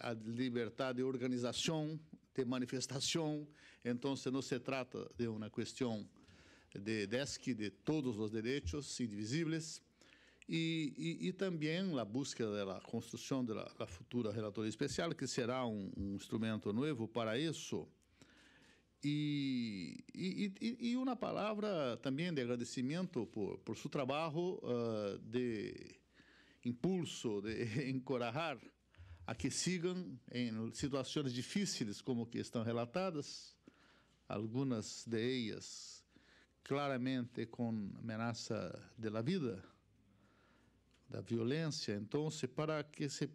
a libertad de organización, de manifestación. Entonces, no se trata de una cuestión de DESC, de todos los derechos indivisibles, e também a también la búsqueda da construção da futura relatoria Especial, que será um instrumento novo para isso E, e, e, uma palavra também de agradecimento por, por seu trabalho uh, de impulso, de encorajar a que sigam em situações difíceis como que estão relatadas, algumas de elas claramente com ameaça de la vida. da violencia. para que se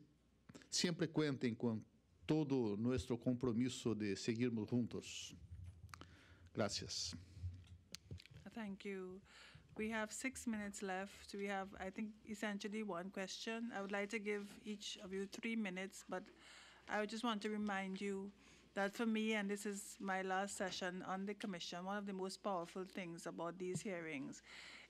todo de seguirmos juntos. Gracias. Thank you. We have six minutes left. We have, I think, essentially one question. I would like to give each of you three minutes, but I just want to remind you that for me, and this is my last session on the commission, one of the most powerful things about these hearings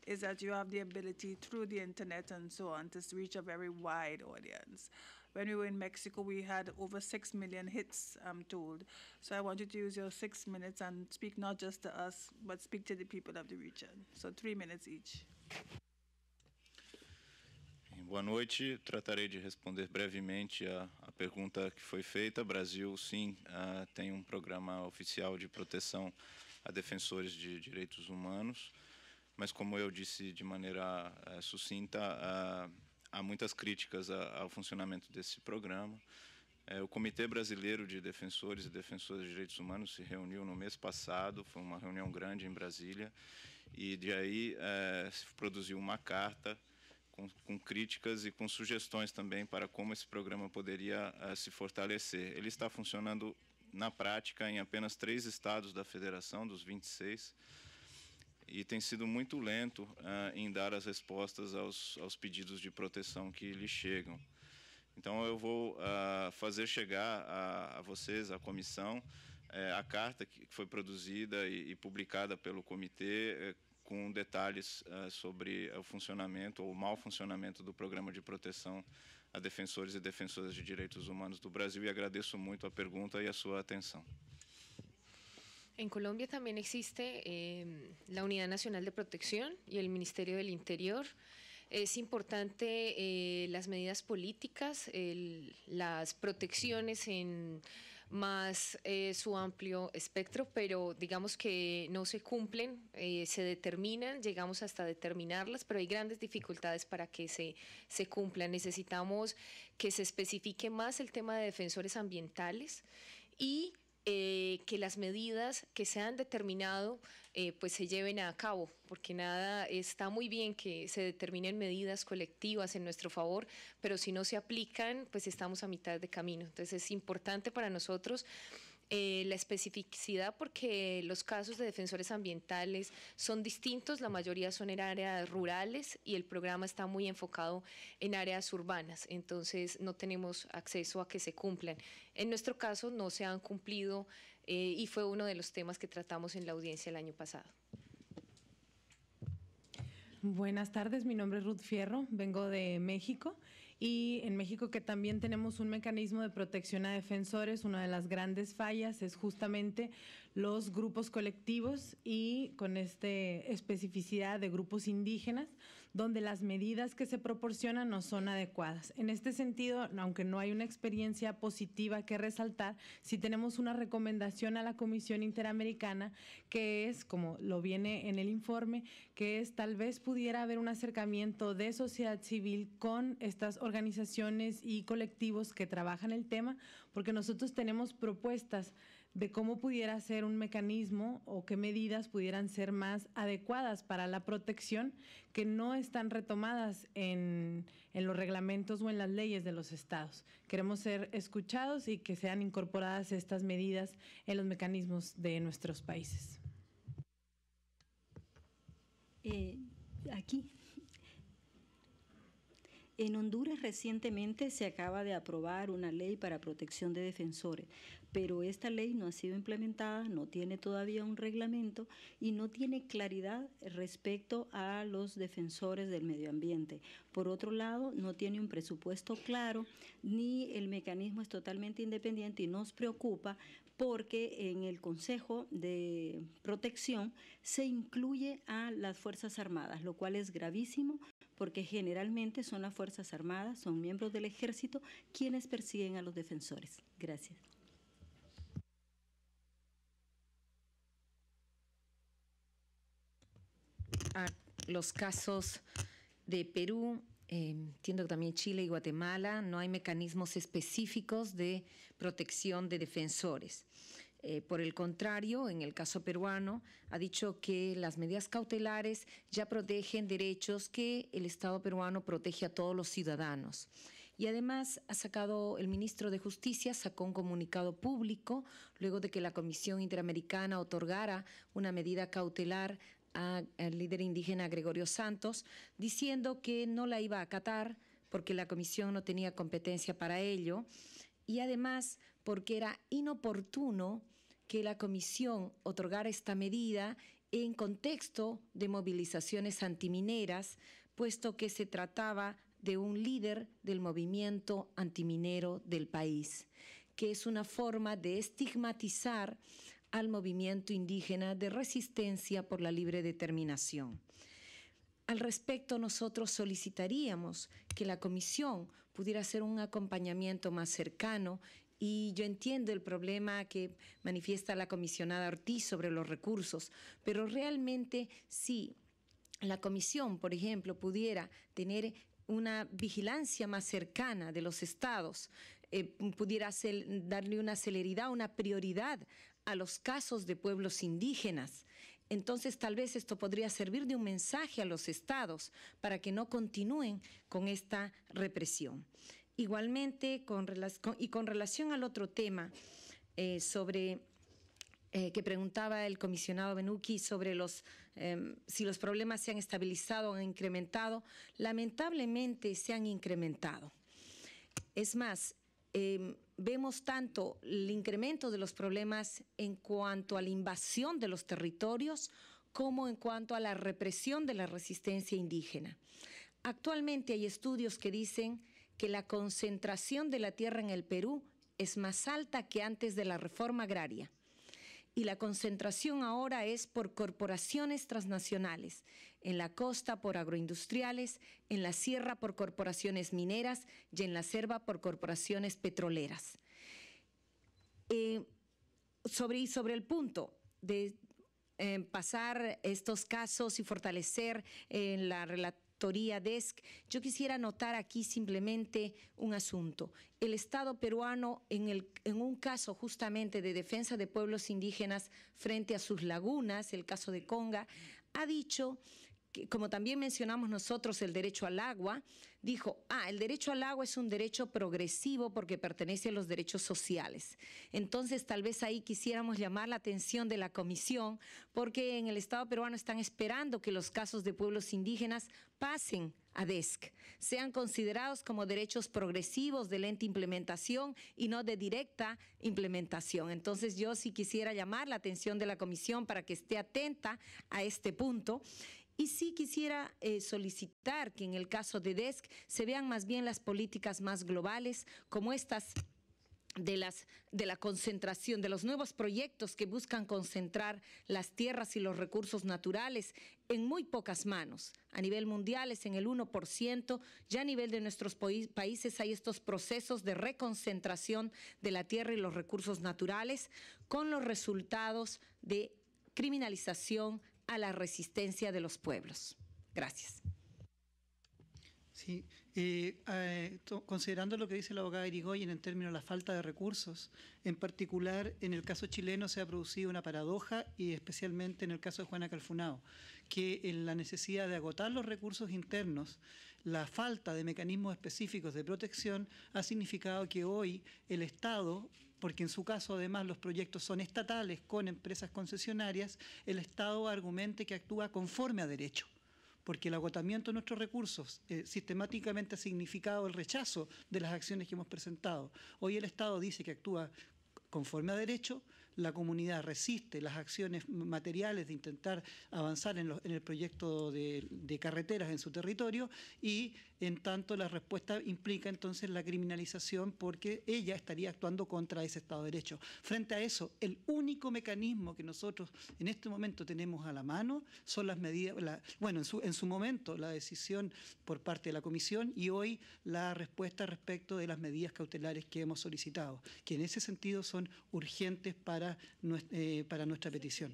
is that you have the ability through the internet and so on to reach a very wide audience. When we were in Mexico, we had over six million hits, I'm told. So I want you to use your six minutes and speak not just to us, but speak to the people of the region. So three minutes each. Boa noite. Tratarei de responder brevemente a, a pergunta que foi feita. Brasil, sim, uh, tem um programa oficial de proteção a defensores de direitos humanos mas como eu disse de maneira é, sucinta, ah, há muitas críticas ao funcionamento desse programa. Eh, o Comitê Brasileiro de Defensores e Defensoras de Direitos Humanos se reuniu no mês passado, foi uma reunião grande em Brasília, e de aí eh, se produziu uma carta com, com, críticas e com sugestões também para como esse programa poderia se fortalecer. Ele está funcionando na prática em apenas três estados da federação, dos 26 e tem sido muito lento uh, em dar as respostas aos, aos pedidos de proteção que lhe chegam. Então eu vou uh, fazer chegar a, a, vocês, a comissão, uh, a carta que foi produzida e, e publicada pelo comitê eh, com detalhes ah, sobre o funcionamento ou o mau funcionamento do programa de proteção a defensores e defensoras de direitos humanos do Brasil e agradeço muito a pergunta e a sua atenção. En Colombia también existe em, la Unidad Nacional de Protección y el Ministerio del Interior. Es importante eh, las medidas políticas, las protecciones en más eh, su amplio espectro, pero digamos que no se cumplen, eh, se determinan, llegamos hasta determinarlas, pero hay grandes dificultades para que se, se cumplan. Necesitamos que se especifique más el tema de defensores ambientales y eh, que las medidas que se han determinado eh, pues se lleven a cabo, porque nada, está muy bien que se determinen medidas colectivas en nuestro favor, pero si no se aplican, pues estamos a mitad de camino. Entonces es importante para nosotros eh, la especificidad porque los casos de defensores ambientales son distintos, la mayoría son en áreas rurales y el programa está muy enfocado en áreas urbanas, entonces no tenemos acceso a que se cumplan. En nuestro caso no se han cumplido eh, y fue uno de los temas que tratamos en la audiencia el año pasado. Buenas tardes, mi nombre es Ruth Fierro, vengo de México y en México que también tenemos un mecanismo de protección a defensores, una de las grandes fallas es justamente los grupos colectivos y con esta especificidad de grupos indígenas donde las medidas que se proporcionan no son adecuadas. En este sentido, aunque no hay una experiencia positiva que resaltar, sí tenemos una recomendación a la Comisión Interamericana que es, como lo viene en el informe, que es tal vez pudiera haber un acercamiento de sociedad civil con estas organizaciones y colectivos que trabajan el tema, porque nosotros tenemos propuestas de cómo pudiera ser un mecanismo o qué medidas pudieran ser más adecuadas para la protección que no están retomadas en, los reglamentos o en las leyes de los estados. Queremos ser escuchados y que sean incorporadas estas medidas en los mecanismos de nuestros países. Eh, aquí. En Honduras recientemente se acaba de aprobar una ley para protección de defensores, pero esta ley no ha sido implementada, no tiene todavía un reglamento y no tiene claridad respecto a los defensores del medio ambiente. Por otro lado, no tiene un presupuesto claro, ni el mecanismo es totalmente independiente y nos preocupa porque en el Consejo de Protección se incluye a las Fuerzas Armadas, lo cual es gravísimo porque generalmente son las Fuerzas Armadas, son miembros del Ejército quienes persiguen a los defensores. Gracias. a los casos de Perú, eh, entiendo que también Chile y Guatemala, no hay mecanismos específicos de protección de defensores. Eh, por el contrario, en el caso peruano, ha dicho que las medidas cautelares ya protegen derechos que el Estado peruano protege a todos los ciudadanos. Y además ha sacado el ministro de Justicia, sacó un comunicado público luego de que la Comisión Interamericana otorgara una medida cautelar al líder indígena Gregorio Santos, diciendo que no la iba a acatar porque la comisión no tenía competencia para ello y además porque era inoportuno que la comisión otorgara esta medida en contexto de movilizaciones antimineras, puesto que se trataba de un líder del movimiento antiminero del país, que es una forma de estigmatizar al movimiento indígena de resistencia por la libre determinación. Al respecto, nosotros solicitaríamos que la comisión pudiera hacer un acompañamiento más cercano y yo entiendo el problema que manifiesta la comisionada Ortiz sobre los recursos, pero realmente si La comisión, por ejemplo, pudiera tener una vigilancia más cercana de los estados, eh, pudiera darle una celeridad, una prioridad a los casos de pueblos indígenas. Entonces tal vez esto podría servir de un mensaje a los estados para que no continúen con esta represión. Igualmente, con, y con relación al otro tema eh, sobre eh, que preguntaba el comisionado Benuki sobre los, em, si los problemas se han estabilizado o han incrementado, lamentablemente se han incrementado. Es más, em, vemos tanto el incremento de los problemas en cuanto a la invasión de los territorios como en cuanto a la represión de la resistencia indígena. Actualmente hay estudios que dicen que la concentración de la tierra en el Perú es más alta que antes de la reforma agraria. Y la concentración ahora es por corporaciones transnacionales en la costa por agroindustriales, en la sierra por corporaciones mineras y en la selva por corporaciones petroleras. Eh, sobre, sobre el punto de eh, pasar estos casos y fortalecer eh, en la relatoría DESC, yo quisiera anotar aquí simplemente un asunto. El Estado peruano, en, el, en un caso justamente de defensa de pueblos indígenas frente a sus lagunas, el caso de Conga, ha dicho como también mencionamos nosotros el derecho al agua, dijo, ah, el derecho al agua es un derecho progresivo porque pertenece a los derechos sociales. Entonces, tal vez ahí quisiéramos llamar la atención de la comisión porque en el Estado peruano están esperando que los casos de pueblos indígenas pasen a DESC, sean considerados como derechos progresivos de lenta implementación y no de directa implementación. Entonces yo sí quisiera llamar la atención de la Comisión para que esté atenta a este punto y sí quisiera eh, solicitar que en el caso de DESC se vean más bien las políticas más globales, como estas de, de la concentración, de los nuevos proyectos que buscan concentrar las tierras y los recursos naturales en muy pocas manos. A nivel mundial es en el 1%, ya a nivel de nuestros países hay estos procesos de reconcentración de la tierra y los recursos naturales con los resultados de criminalización, a la resistencia de los pueblos. Gracias. Sí, eh, considerando lo que dice la abogada Irigoyen en términos de la falta de recursos, en particular en el caso chileno se ha producido una paradoja y especialmente en el caso de Juana Calfunao, que en la necesidad de agotar los recursos internos, la falta de mecanismos específicos de protección ha significado que hoy el Estado porque en su caso además los proyectos son estatales con empresas concesionarias, el Estado argumente que actúa conforme a derecho porque el agotamiento de nuestros recursos eh, sistemáticamente ha significado el rechazo de las acciones que hemos presentado. Hoy el Estado dice que actúa conforme a derecho, la comunidad resiste las acciones materiales de intentar avanzar en, el proyecto de, carreteras en su territorio y en tanto la respuesta implica entonces la criminalización porque ella estaría actuando contra ese Estado de Derecho. Frente a eso, el único mecanismo que nosotros en este momento tenemos a la mano son las medidas, bueno, en su momento la decisión por parte de la Comisión y hoy la respuesta respecto de las medidas cautelares que hemos solicitado, que en ese sentido son urgentes para eh, para, nuestra petición.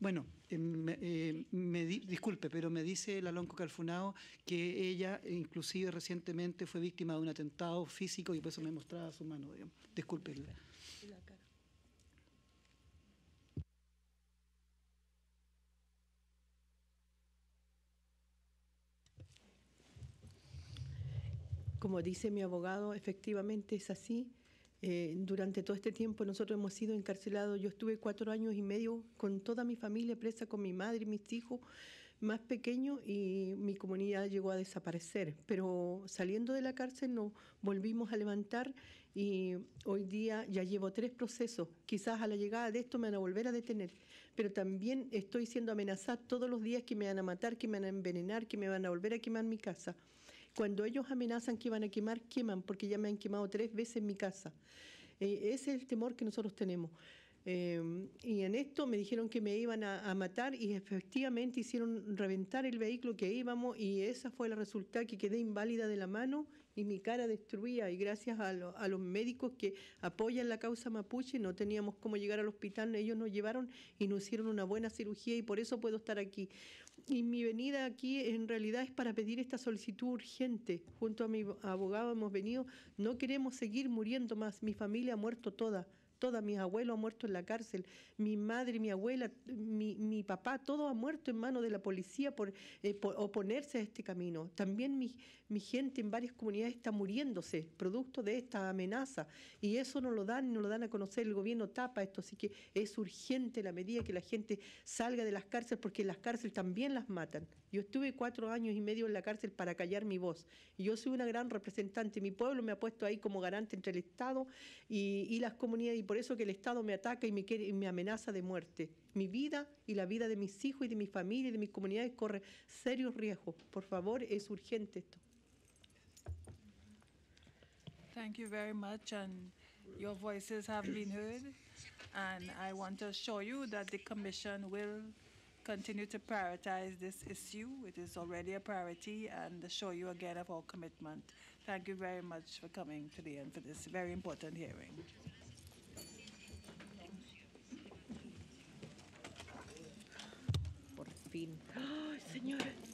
Bueno, eh, me eh, disculpe, pero me dice la Lonco Calfunao que ella inclusive recientemente fue víctima de un atentado físico y por eso me mostraba su mano. Disculpe. Como dice mi abogado, efectivamente es así. Eh, durante todo este tiempo nosotros hemos sido encarcelados. Yo estuve cuatro años y medio con toda mi familia presa, con mi madre y mis hijos más pequeños y mi comunidad llegó a desaparecer. Pero saliendo de la cárcel nos volvimos a levantar y hoy día ya llevo tres procesos. Quizás a la llegada de esto me van a volver a detener, pero también estoy siendo amenazada todos los días que me van a matar, que me van a envenenar, que me van a volver a quemar mi casa. Cuando ellos amenazan que iban a quemar, queman, porque ya me han quemado tres veces en mi casa. Eh, ese es el temor que nosotros tenemos. Eh, y en esto me dijeron que me iban a, matar y efectivamente hicieron reventar el vehículo que íbamos y esa fue la resulta que quedé inválida de la mano y mi cara destruía y gracias a, los médicos que apoyan la causa mapuche no teníamos cómo llegar al hospital, ellos nos llevaron y nos hicieron una buena cirugía y por eso puedo estar aquí. Y mi venida aquí en realidad es para pedir esta solicitud urgente. Junto a mi abogado hemos venido, no queremos seguir muriendo más, mi familia ha muerto toda todas mis abuelos han muerto en la cárcel, mi madre, mi abuela, mi, mi papá, todo ha muerto en manos de la policía eh, por, oponerse a este camino. También mi, mi gente en varias comunidades está muriéndose producto de esta amenaza y eso no lo dan, no lo dan a conocer, el gobierno tapa esto, así que es urgente la medida que la gente salga de las cárceles porque en las cárceles también las matan. Yo estuve cuatro años y medio en la cárcel para callar mi voz. yo soy una gran representante. Mi pueblo me ha puesto ahí como garante entre el Estado y, las comunidades. Y por eso que el Estado me ataca y me, amenaza de muerte. Mi vida y la vida de mis hijos y de mi familia y de mis comunidades corre serios riesgos. Por favor, es urgente esto. Thank you very much, and your voices have been heard. And I want to you continue to prioritize this issue. It is already a priority and assure you again of our commitment. Thank you very much for coming today and for this very important hearing. Por fin. Oh, señora.